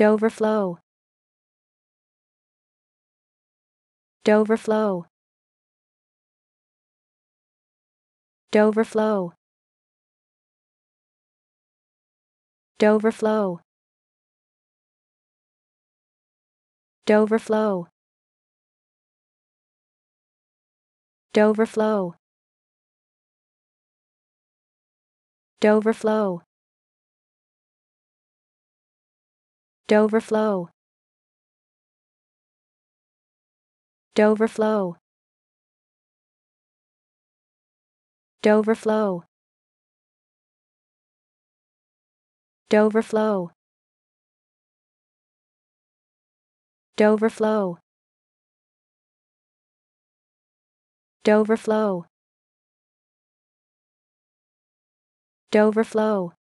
Doverflow Doverflow Doverflow Doverflow Doverflow Doverflow Doverflow Doverflow Doverflow Doverflow Doverflow Doverflow Doverflow Doverflow